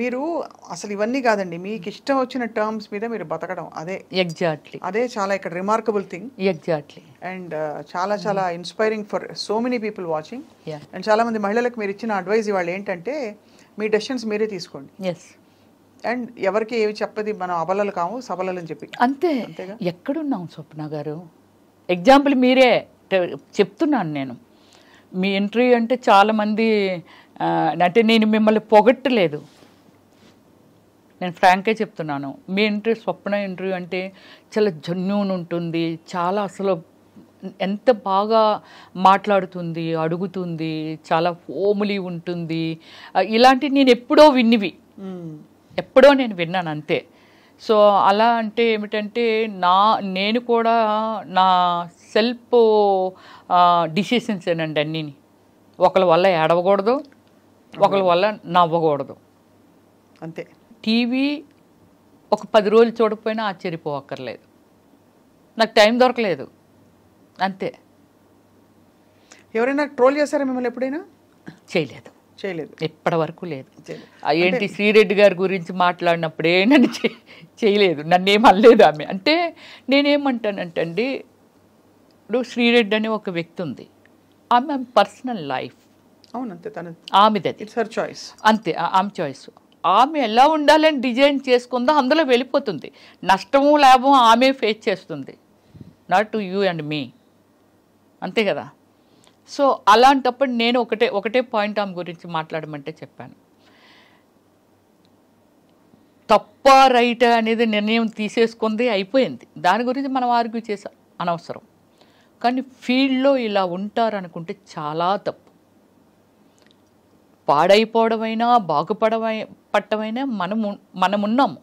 మీరు అసలు ఇవన్నీ కాదండి మీకు ఇష్టం వచ్చిన టర్మ్స్ మీద మీరు బతకడం అదే ఎగ్జాక్ట్లీ అదే చాలా ఇక్కడ రిమార్కబుల్ థింగ్ ఎగ్జాక్ట్లీ అండ్ చాలా చాలా inspiring for so many people watching and చాలా మంది మహిళలకు మీరు ఇచ్చిన అడ్వైజ్ వాళ్ళు ఏంటంటే మీ డెసిషన్స్ మీరే తీసుకోండి ఎస్ అండ్ ఎవరికి ఏవి చెప్పది మనం అబలలు కాము సబలలు అని చెప్పి అంతే ఎక్కడున్నాం స్వప్న గారు ఎగ్జాంపుల్ మీరే చెప్తున్నాను నేను మీ ఇంటర్వ్యూ అంటే చాలామంది uh, అంటే నేను మిమ్మల్ని పొగట్టలేదు నేను ఫ్రాంకే చెప్తున్నాను మీ ఇంటర్వ్యూ స్వప్న ఇంటర్వ్యూ అంటే చాలా జన్యూన్ ఉంటుంది చాలా అసలు ఎంత బాగా మాట్లాడుతుంది అడుగుతుంది చాలా ఫోములి ఉంటుంది ఇలాంటివి నేను ఎప్పుడో విన్నివి ఎప్పుడో నేను విన్నాను అంతే సో అలా అంటే ఏమిటంటే నా నేను కూడా నా సెల్ఫ్ డిసిషన్స్ ఏనండి అన్నీని ఒకళ్ళ వల్ల ఏడవకూడదు ఒకళ్ళ వల్ల నవ్వకూడదు అంతే టీవీ ఒక పది రోజులు చూడకపోయినా ఆశ్చర్యపోవక్కర్లేదు నాకు టైం దొరకలేదు అంతే ఎవరైనా ట్రోల్ చేశారా మిమ్మల్ని ఎప్పుడైనా చేయలేదు చేయలేదు ఎప్పటి వరకు లేదు ఏంటి శ్రీరెడ్డి గారి గురించి మాట్లాడినప్పుడే నన్ను చేయలేదు నన్నేం అనలేదు ఆమె అంటే నేనేమంటానంటండి ఇప్పుడు శ్రీరెడ్డి అనే ఒక వ్యక్తి ఉంది ఆమె పర్సనల్ లైఫ్ అవునంతే తన ఆమెది ఇట్స్ హర్ చాయిస్ అంతే ఆమె చాయిస్ ఆమె ఎలా ఉండాలని డిజైన్ చేసుకుందో అందులో వెళ్ళిపోతుంది నష్టము లాభం ఆమె ఫేస్ చేస్తుంది not to you and me అంతే కదా సో అలాంటప్పుడు నేను ఒకటే ఒకటే పాయింట్ ఆమె గురించి మాట్లాడమంటే చెప్పాను తప్ప రైట్ అనేది నిర్ణయం తీసేసుకుంది అయిపోయింది దాని గురించి మనం ఆర్గ్యూ చేసాం అనవసరం కానీ ఫీల్డ్లో ఇలా ఉంటారనుకుంటే చాలా తప్పు పాడైపోవడమైనా బాగుపడమై పట్టమైన మనము మనమున్నాము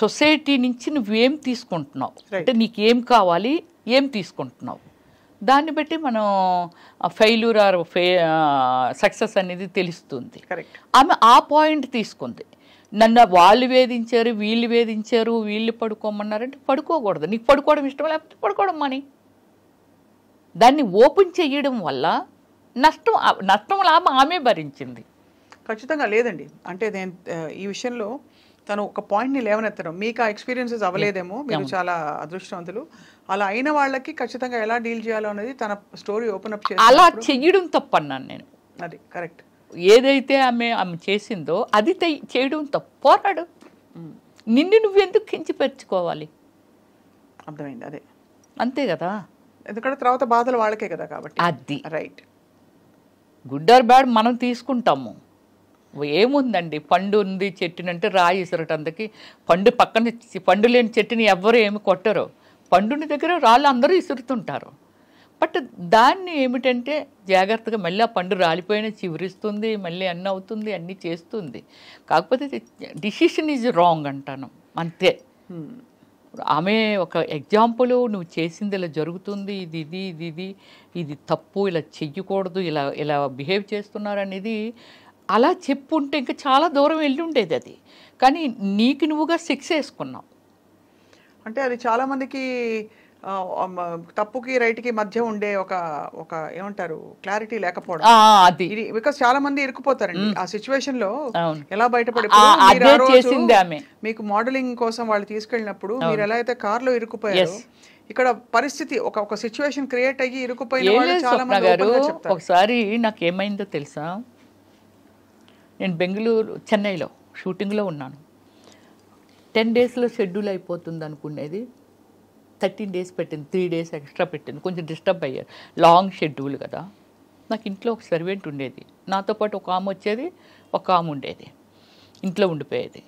సొసైటీ నుంచి నువ్వేం తీసుకుంటున్నావు అంటే నీకు ఏం కావాలి ఏం తీసుకుంటున్నావు దాన్ని బట్టి మనం ఫెయిల్యూర్ ఆర్ ఫే సక్సెస్ అనేది తెలుస్తుంది ఆమె ఆ పాయింట్ తీసుకుంది నన్ను వాళ్ళు వేధించారు వీళ్ళు వేధించారు వీళ్ళు పడుకోమన్నారంటే పడుకోకూడదు నీకు పడుకోవడం ఇష్టం లేకపోతే పడుకోవడం మని దాన్ని ఓపెన్ చేయడం వల్ల నష్టం నష్టం లాభం ఆమె భరించింది ఖచ్చితంగా లేదండి అంటే నేను ఈ విషయంలో తను ఒక పాయింట్ని లేవనెత్తడం మీకు ఆ ఎక్స్పీరియన్సెస్ అవ్వలేదేమో మీరు చాలా అదృష్టవంతులు అలా అయిన వాళ్ళకి ఖచ్చితంగా ఎలా డీల్ చేయాలో అనేది తన స్టోరీ ఓపెన్ అప్ చేసి అలా చెయ్యడం తప్పన్నాను నేను అది కరెక్ట్ ఏదైతే ఆమె ఆమె చేసిందో అది చేయడం తప్పు పోరాడు నిన్ను నువ్వెందుకు కించిపరచుకోవాలి అర్థమైంది అదే అంతే కదా ఎందుకంటే తర్వాత బాధలు వాళ్ళకే కదా కాబట్టి అది రైట్ గుడ్ ఆర్ బ్యాడ్ మనం తీసుకుంటాము ఏముందండి పండు ఉంది చెట్టునంటే రాయి అందుకే పండు పక్కన పండు లేని చెట్టుని ఎవ్వరు ఏమి కొట్టరు పండుని దగ్గర రాళ్ళు అందరూ ఇసురుతుంటారు బట్ దాన్ని ఏమిటంటే జాగ్రత్తగా మళ్ళీ ఆ పండు రాలిపోయిన చివరిస్తుంది మళ్ళీ అన్నీ అవుతుంది అన్నీ చేస్తుంది కాకపోతే డిసిషన్ ఈజ్ రాంగ్ అంటాను అంతే ఆమె ఒక ఎగ్జాంపుల్ నువ్వు చేసింది ఇలా జరుగుతుంది ఇది ఇది ఇది ఇది ఇది తప్పు ఇలా చెయ్యకూడదు ఇలా ఇలా బిహేవ్ చేస్తున్నారు అనేది అలా చెప్పుంటే ఇంకా చాలా దూరం వెళ్ళి ఉండేది అది కానీ నీకు నువ్వుగా సిక్స్ వేసుకున్నావు అంటే అది చాలామందికి తప్పుకి రైట్కి మధ్య ఉండే ఒక ఒక ఏమంటారు క్లారిటీ లేకపోవడం అది బికాస్ చాలా మంది ఇరుక్కుపోతారండి ఆ సిచ్యువేషన్ లో ఎలా బయటపడి మీకు మోడలింగ్ కోసం వాళ్ళు తీసుకెళ్ళినప్పుడు మీరు ఎలా అయితే కార్ లో ఇరుక్కుపోయారు ఇక్కడ పరిస్థితి ఒక ఒక సిచ్యువేషన్ క్రియేట్ అయ్యి ఇరుక్కుపోయిన చాలా మంది ఒకసారి నాకు ఏమైందో తెలుసా నేను బెంగళూరు చెన్నైలో షూటింగ్లో ఉన్నాను టెన్ డేస్లో షెడ్యూల్ అయిపోతుంది అనుకునేది థర్టీన్ డేస్ పెట్టింది త్రీ డేస్ ఎక్స్ట్రా పెట్టింది కొంచెం డిస్టర్బ్ అయ్యారు లాంగ్ షెడ్యూల్ కదా నాకు ఇంట్లో ఒక సర్వెంట్ ఉండేది నాతో పాటు ఒక ఆమె వచ్చేది ఒక ఆమె ఉండేది ఇంట్లో ఉండిపోయేది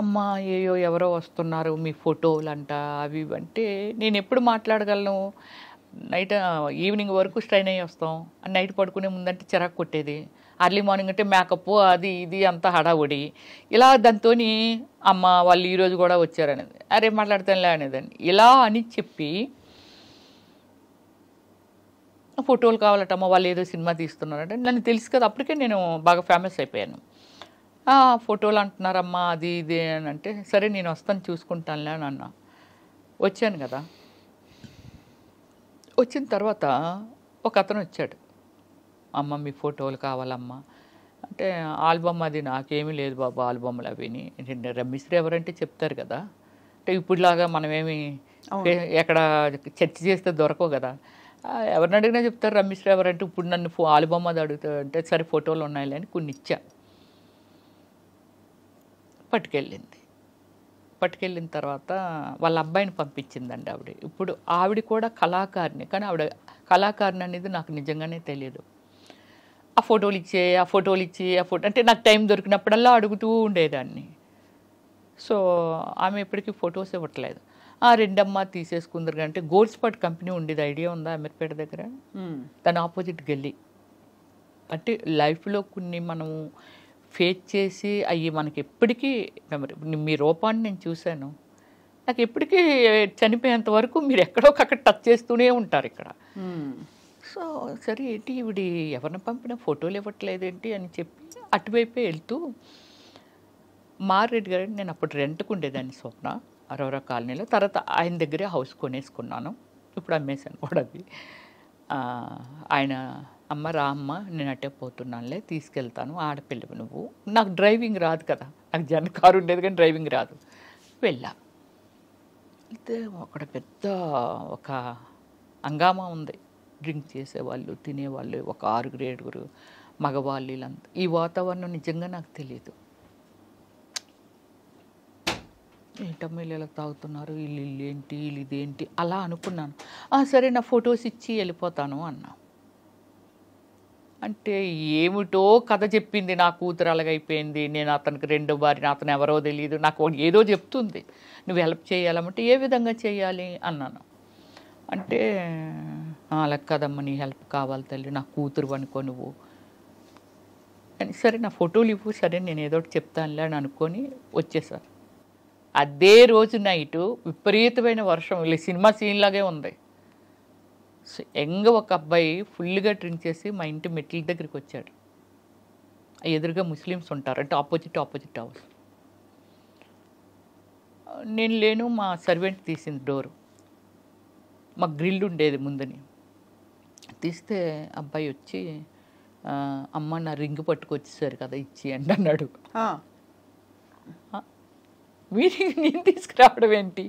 అమ్మ ఏయో ఎవరో వస్తున్నారు మీ ఫోటోలు అంట అవి అంటే నేను ఎప్పుడు మాట్లాడగలను నైట్ ఈవినింగ్ వరకు స్ట్రైన్ అయ్యి వస్తాం నైట్ పడుకునే ముందంటే చిరాకు కొట్టేది అర్లీ మార్నింగ్ అంటే మేకప్ అది ఇది అంతా హడావుడి ఇలా దాంతో అమ్మ వాళ్ళు ఈరోజు కూడా వచ్చారనేది అరే మాట్లాడతానులే అనేదాన్ని ఇలా అని చెప్పి ఫోటోలు కావాలటమ్మ వాళ్ళు ఏదో సినిమా తీస్తున్నారంటే నన్ను తెలుసు కదా అప్పటికే నేను బాగా ఫేమస్ అయిపోయాను ఫోటోలు అంటున్నారమ్మా అది ఇది అని అంటే సరే నేను వస్తాను చూసుకుంటానులే అని అన్నా వచ్చాను కదా వచ్చిన తర్వాత ఒక అతను వచ్చాడు అమ్మ మీ ఫోటోలు కావాలమ్మా అంటే ఆల్బమ్ అది నాకేమీ లేదు బాబు ఆల్బమ్లు అవి రమ్మిశ్రీ ఎవరంటే చెప్తారు కదా అంటే ఇప్పుడులాగా మనమేమి ఎక్కడ చర్చ చేస్తే దొరకవు కదా ఎవరిని అడిగినా చెప్తారు రమ్మిశ్రీ ఎవరంటే ఇప్పుడు నన్ను ఫో ఆల్బమ్ అది అడుగుతా అంటే సరే ఫోటోలు ఉన్నాయి అని కొన్ని ఇచ్చా పట్టుకెళ్ళింది పట్టుకెళ్ళిన తర్వాత వాళ్ళ అబ్బాయిని పంపించిందండి ఆవిడ ఇప్పుడు ఆవిడ కూడా కళాకారిణి కానీ ఆవిడ కళాకారిణి అనేది నాకు నిజంగానే తెలియదు ఆ ఫోటోలు ఇచ్చే ఆ ఫోటోలు ఇచ్చి ఆ ఫోటో అంటే నాకు టైం దొరికినప్పుడల్లా అడుగుతూ ఉండేదాన్ని సో ఆమె ఇప్పటికీ ఫొటోస్ ఇవ్వట్లేదు ఆ రెండమ్మ తీసేసుకుందరు అంటే గోల్స్పాట్ కంపెనీ ఉండేది ఐడియా ఉందా అమీర్పేట దగ్గర తన ఆపోజిట్ గల్లీ అంటే లైఫ్లో కొన్ని మనము ఫేస్ చేసి అవి మనకి ఎప్పటికీ మెమరీ మీ రూపాన్ని నేను చూశాను నాకు ఎప్పటికీ చనిపోయేంత వరకు మీరు ఎక్కడో అక్కడ టచ్ చేస్తూనే ఉంటారు ఇక్కడ hmm. సో సరే ఏంటి ఇవిడి ఎవరిని పంపిన ఫోటోలు ఇవ్వట్లేదేంటి అని చెప్పి అటువైపే వెళ్తూ మారెడ్డి గారిని నేను అప్పుడు రెంట్కు ఉండేదాన్ని స్వప్న అరవరా కాలనీలో తర్వాత ఆయన దగ్గరే హౌస్ కొనేసుకున్నాను ఇప్పుడు అమ్మేశాను కూడా అది ఆయన అమ్మ రా అమ్మ నేను అట్టే పోతున్నానులే తీసుకెళ్తాను ఆడపిల్లవి నువ్వు నాకు డ్రైవింగ్ రాదు కదా నాకు జన కారు ఉండేది కానీ డ్రైవింగ్ రాదు వెళ్ళా అయితే అక్కడ పెద్ద ఒక అంగామా ఉంది డ్రింక్ చేసేవాళ్ళు తినేవాళ్ళు ఒక ఆరుగురు ఏడుగురు మగవాళ్ళు వీళ్ళంతా ఈ వాతావరణం నిజంగా నాకు తెలియదు ఏంటమ్మా వీళ్ళు ఇలా తాగుతున్నారు వీళ్ళు ఇల్లు ఏంటి వీళ్ళు ఇదేంటి అలా అనుకున్నాను సరే నా ఫొటోస్ ఇచ్చి వెళ్ళిపోతాను అన్నా అంటే ఏమిటో కథ చెప్పింది నా కూతురు అలాగైపోయింది నేను అతనికి రెండో బారిన అతను ఎవరో తెలియదు నాకు ఏదో చెప్తుంది నువ్వు హెల్ప్ చేయాలమ్మంటే ఏ విధంగా చేయాలి అన్నాను అంటే అలా కదమ్మ నీ హెల్ప్ కావాలి తల్లి నా కూతురు అనుకో నువ్వు సరే నా ఫోటోలు ఇవ్వు సరే నేను ఏదో ఒకటి చెప్తానులే అని అనుకొని వచ్చేసారు అదే రోజు నైటు విపరీతమైన వర్షం సినిమా సీన్ లాగే ఉంది సో ఎంగ ఒక అబ్బాయి ఫుల్గా ట్రిన్ చేసి మా ఇంటి మెట్ల దగ్గరికి వచ్చాడు ఎదురుగా ముస్లిమ్స్ ఉంటారు అంటే ఆపోజిట్ ఆపోజిట్ హౌస్ నేను లేను మా సర్వెంట్ తీసింది డోరు మా గ్రిల్ ఉండేది ముందని తీస్తే అబ్బాయి వచ్చి అమ్మ నా రింగ్ పట్టుకొచ్చేసారు కదా ఇచ్చి అండి అన్నాడు మీరు నేను తీసుకురావడం ఏంటి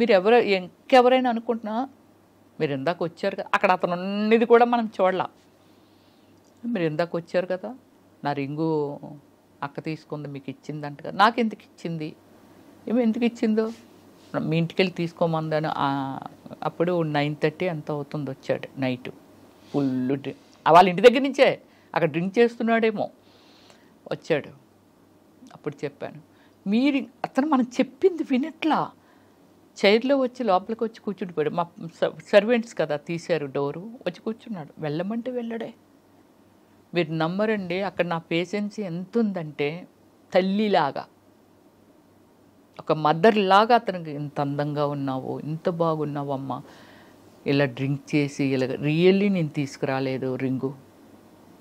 మీరు ఎవరు ఇంకెవరైనా అనుకుంటున్నా మీరు ఇందాక వచ్చారు కదా అక్కడ అతను ఉన్నది కూడా మనం చూడలే మీరు ఇందాక వచ్చారు కదా నా రింగు అక్క తీసుకుంది మీకు ఇచ్చిందంట కదా నాకు ఎందుకు ఇచ్చింది ఏమి ఎందుకు ఇచ్చిందో మీ ఇంటికి వెళ్ళి తీసుకోమందని అప్పుడు నైన్ థర్టీ ఎంత అవుతుంది వచ్చాడు నైట్ ఫుల్ వాళ్ళ ఇంటి దగ్గర నుంచే అక్కడ డ్రింక్ చేస్తున్నాడేమో వచ్చాడు అప్పుడు చెప్పాను మీరు అతను మనం చెప్పింది వినట్లా చైర్లో వచ్చి లోపలికి వచ్చి కూర్చుండిపోయాడు మా సర్వెంట్స్ కదా తీశారు డోరు వచ్చి కూర్చున్నాడు వెళ్ళమంటే వెళ్ళడే మీరు నమ్మరండి అక్కడ నా పేషెన్స్ ఎంత ఉందంటే తల్లిలాగా ఒక మదర్ లాగా అతనికి ఇంత అందంగా ఉన్నావు ఇంత బాగున్నావు అమ్మ ఇలా డ్రింక్ చేసి ఇలా రియల్లీ నేను తీసుకురాలేదు రింగు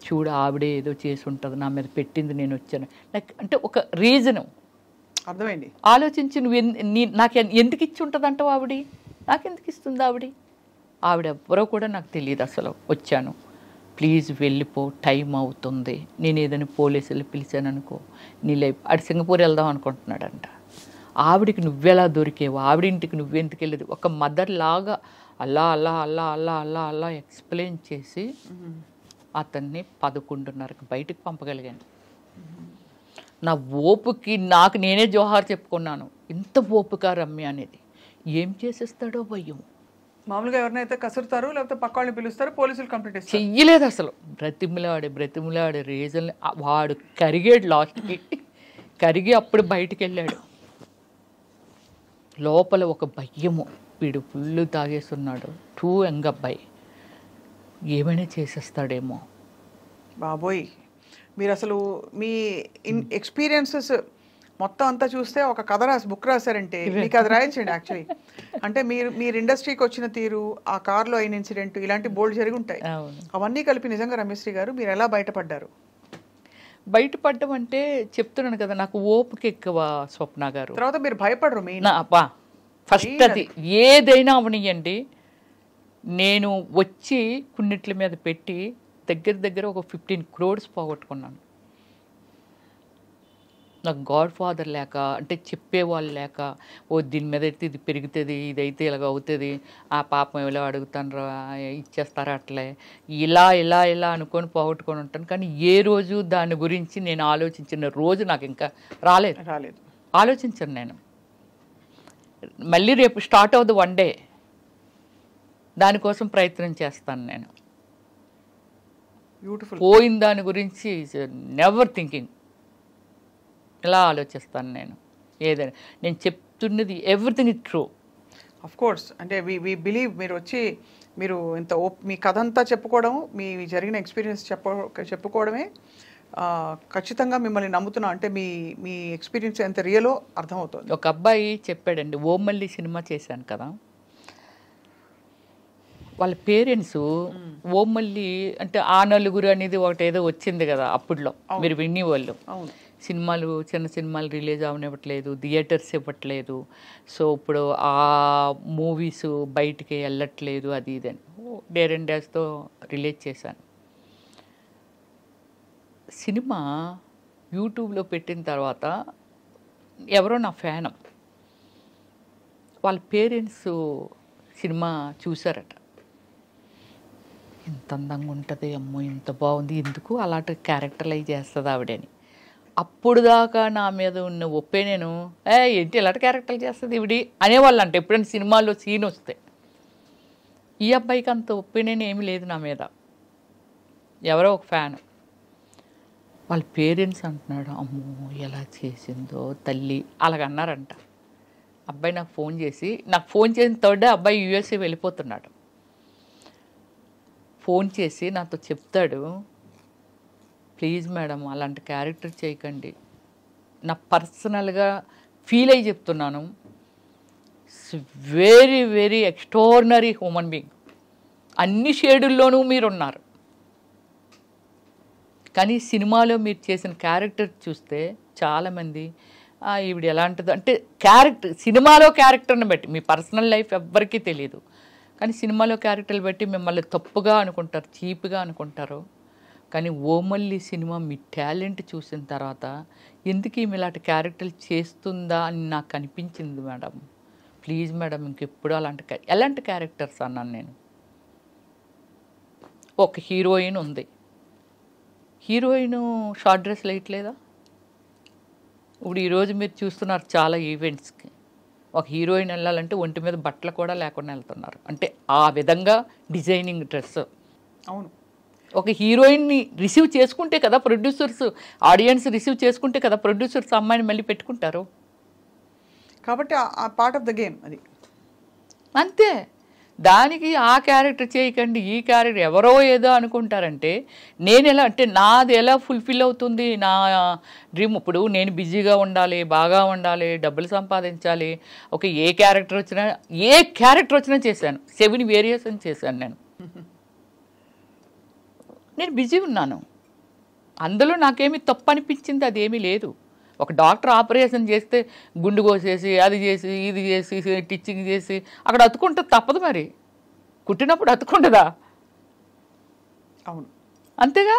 చూడు ఆవిడే ఏదో చేసి ఉంటుంది నా మీద పెట్టింది నేను వచ్చాను నాకు అంటే ఒక రీజను అర్థమైంది ఆలోచించి నువ్వు నాకు ఎందుకు ఇచ్చి ఉంటుందంటావు ఆవిడ నాకెందుకు ఇస్తుంది ఆవిడ ఆవిడ ఎవ్వరో కూడా నాకు తెలియదు అసలు వచ్చాను ప్లీజ్ వెళ్ళిపో టైం అవుతుంది నేను ఏదైనా పోలీసులు పిలిచాను అనుకో నీ లైఫ్ అటు సింగపూర్ వెళ్దాం అనుకుంటున్నాడంట ఆవిడికి నువ్వెలా దొరికేవు ఆవిడింటికి నువ్వెందుకు వెళ్ళదు ఒక మదర్ లాగా అల్లా అల్లా అల్లా అల్లా అల్లా అల్లా ఎక్స్ప్లెయిన్ చేసి అతన్ని పదకొండున్నరకు బయటకు పంపగలిగాను నా ఓపుకి నాకు నేనే జోహార్ చెప్పుకున్నాను ఇంత ఓపుక రమ్య అనేది ఏం చేసేస్తాడో భయం మామూలుగా ఎవరినైతే కసురుతారు లేకపోతే పక్క వాళ్ళని పిలుస్తారు పోలీసులు కంప్లీట్ చెయ్యలేదు అసలు బ్రతిమిలాడే బ్రతిమిలాడే రీజన్ వాడు కరిగాడు లాస్ట్కి కరిగి అప్పుడు బయటికి వెళ్ళాడు లోపల ఒక భయము వీడు ఫుల్ తాగేస్తున్నాడు టూ యంగ్ అబ్బాయి ఏమైనా చేసేస్తాడేమో బాబోయ్ మీరు అసలు మీ ఇన్ ఎక్స్పీరియన్సెస్ hmm. మొత్తం అంతా చూస్తే ఒక కథ రాసి బుక్ రాశారంటే మీకు అది రాయించండి యాక్చువల్లీ అంటే మీరు మీరు ఇండస్ట్రీకి వచ్చిన తీరు ఆ కార్లో అయిన ఇన్సిడెంట్ ఇలాంటి బోల్డ్ జరిగి ఉంటాయి అవన్నీ కలిపి నిజంగా రమేశ్రీ గారు మీరు ఎలా బయటపడ్డారు బయటపడడం అంటే చెప్తున్నాను కదా నాకు ఓపిక ఎక్కువ స్వప్న గారు తర్వాత మీరు భయపడరు మీ అబ్బా ఫస్ట్ అది ఏదైనా అవనియండి నేను వచ్చి కొన్నిట్ల మీద పెట్టి దగ్గర దగ్గర ఒక ఫిఫ్టీన్ క్రోడ్స్ పోగొట్టుకున్నాను నాకు గాడ్ ఫాదర్ లేక అంటే చెప్పేవాళ్ళు లేక ఓ దీని మీద అయితే ఇది పెరుగుతుంది ఇదైతే ఇలాగ అవుతుంది ఆ పాపం ఇలా అడుగుతాను ఇచ్చేస్తారా అట్లే ఇలా ఇలా ఇలా అనుకొని పోగొట్టుకొని ఉంటాను కానీ ఏ రోజు దాని గురించి నేను ఆలోచించిన రోజు నాకు ఇంకా రాలేదు రాలేదు ఆలోచించను నేను మళ్ళీ రేపు స్టార్ట్ అవుతుంది వన్ డే దానికోసం ప్రయత్నం చేస్తాను నేను పోయిన దాని గురించి నెవర్ థింకింగ్ ఇలా ఆలోచిస్తాను నేను ఏదైనా నేను చెప్తున్నది everything it true of course అంటే వి వి బిలీవ్ మీరు వచ్చి మీరు ఇంత ఓప్ మీ కథ అంతా చెప్పుకోవడం మీ జరిగిన ఎక్స్పీరియన్స్ చెప్ప చెప్పుకోవడమే ఖచ్చితంగా మిమ్మల్ని నమ్ముతున్నాం అంటే మీ మీ ఎక్స్పీరియన్స్ ఎంత రియలో అర్థమవుతుంది ఒక అబ్బాయి చెప్పాడండి ఓమల్లి సినిమా చేశాను కదా వాళ్ళ పేరెంట్స్ ఓమల్లి అంటే ఆ నలుగురు అనేది ఒకటి ఏదో వచ్చింది కదా అప్పుడులో మీరు వినేవాళ్ళు సినిమాలు చిన్న సినిమాలు రిలీజ్ అవనివ్వట్లేదు థియేటర్స్ ఇవ్వట్లేదు సో ఇప్పుడు ఆ మూవీస్ బయటికి వెళ్ళట్లేదు అది ఇది అని డేర్ అండ్ డేస్తో రిలీజ్ చేశాను సినిమా యూట్యూబ్లో పెట్టిన తర్వాత ఎవరో నా ఫ్యానం వాళ్ళ పేరెంట్స్ సినిమా చూసారట ఇంత అందంగా ఉంటుంది అమ్మో ఇంత బాగుంది ఎందుకు అలాంటి క్యారెక్టర్లై చేస్తుంది ఆవిడని అప్పుడు దాకా నా మీద ఉన్న ఒప్పే నేను ఏ ఏంటి ఇలాంటి క్యారెక్టర్లు చేస్తుంది ఇవిడి అనేవాళ్ళు అంటే ఎప్పుడైనా సినిమాల్లో సీన్ వస్తే ఈ అబ్బాయికి అంత నేను ఏమీ లేదు నా మీద ఎవరో ఒక ఫ్యాన్ వాళ్ళ పేరెంట్స్ అంటున్నాడు అమ్మో ఎలా చేసిందో తల్లి అలాగన్నారంట అబ్బాయి నాకు ఫోన్ చేసి నాకు ఫోన్ చేసిన థర్డ్ అబ్బాయి యూఎస్ఏ వెళ్ళిపోతున్నాడు ఫోన్ చేసి నాతో చెప్తాడు ప్లీజ్ మేడం అలాంటి క్యారెక్టర్ చేయకండి నా పర్సనల్గా ఫీల్ అయ్యి చెప్తున్నాను very very extraordinary human being అన్ని షేడుల్లోనూ మీరున్నారు కానీ సినిమాలో మీరు చేసిన క్యారెక్టర్ చూస్తే చాలామంది ఈవిడ ఎలాంటిది అంటే క్యారెక్టర్ సినిమాలో క్యారెక్టర్ని బట్టి మీ పర్సనల్ లైఫ్ ఎవ్వరికీ తెలియదు కానీ సినిమాలో క్యారెక్టర్లు బట్టి మిమ్మల్ని తప్పుగా అనుకుంటారు చీప్గా అనుకుంటారు కానీ ఓమల్లి సినిమా మీ టాలెంట్ చూసిన తర్వాత ఎందుకు ఈమె ఇలాంటి క్యారెక్టర్లు చేస్తుందా అని నాకు అనిపించింది మేడం ప్లీజ్ మేడం ఇంకెప్పుడు అలాంటి ఎలాంటి క్యారెక్టర్స్ అన్నాను నేను ఒక హీరోయిన్ ఉంది హీరోయిన్ షార్ట్ డ్రెస్ వేయట్లేదా ఇప్పుడు ఈరోజు మీరు చూస్తున్నారు చాలా ఈవెంట్స్కి ఒక హీరోయిన్ వెళ్ళాలంటే ఒంటి మీద బట్టలు కూడా లేకుండా వెళ్తున్నారు అంటే ఆ విధంగా డిజైనింగ్ డ్రెస్ అవును ఒక హీరోయిన్ని రిసీవ్ చేసుకుంటే కదా ప్రొడ్యూసర్స్ ఆడియన్స్ రిసీవ్ చేసుకుంటే కదా ప్రొడ్యూసర్స్ అమ్మాయిని మళ్ళీ పెట్టుకుంటారు కాబట్టి ఆ పార్ట్ ఆఫ్ ద గేమ్ అది అంతే దానికి ఆ క్యారెక్టర్ చేయకండి ఈ క్యారెక్టర్ ఎవరో ఏదో అనుకుంటారంటే నేను ఎలా అంటే నాది ఎలా ఫుల్ఫిల్ అవుతుంది నా డ్రీమ్ ఇప్పుడు నేను బిజీగా ఉండాలి బాగా ఉండాలి డబ్బులు సంపాదించాలి ఒక ఏ క్యారెక్టర్ వచ్చినా ఏ క్యారెక్టర్ వచ్చినా చేశాను సెవెన్ వేరియేషన్ చేశాను నేను నేను బిజీ ఉన్నాను అందులో నాకేమీ తప్పు అనిపించింది అదేమీ లేదు ఒక డాక్టర్ ఆపరేషన్ చేస్తే గుండు కోసేసి అది చేసి ఇది చేసి టిచ్చింగ్ చేసి అక్కడ అతుకుంటుంది తప్పదు మరి కుట్టినప్పుడు అతుకుంటుందా అవును అంతేగా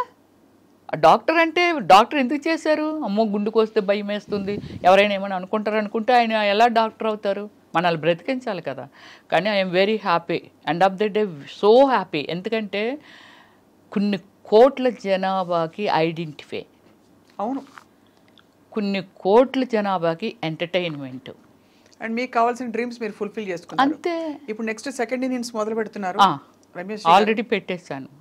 డాక్టర్ అంటే డాక్టర్ ఎందుకు చేశారు అమ్మో గుండు కోస్తే భయం వేస్తుంది ఎవరైనా ఏమైనా అనుకుంటారు అనుకుంటే ఆయన ఎలా డాక్టర్ అవుతారు మనల్ని బ్రతికించాలి కదా కానీ I'm very happy end of the day so happy ఎందుకంటే కొన్ని కోట్ల జనాభాకి ఐడెంటిఫై అవును కొన్ని కోట్ల జనాభాకి ఎంటర్టైన్మెంట్ అండ్ మీకు కావాల్సిన డ్రీమ్స్ మీరు ఫుల్ఫిల్ చేసుకున్నారు అంతే ఇప్పుడు నెక్స్ట్ సెకండ్ ఇన్నింగ్స్ మొదలు పెడుతున్నారు ఆల్రెడీ పెట్టేశాను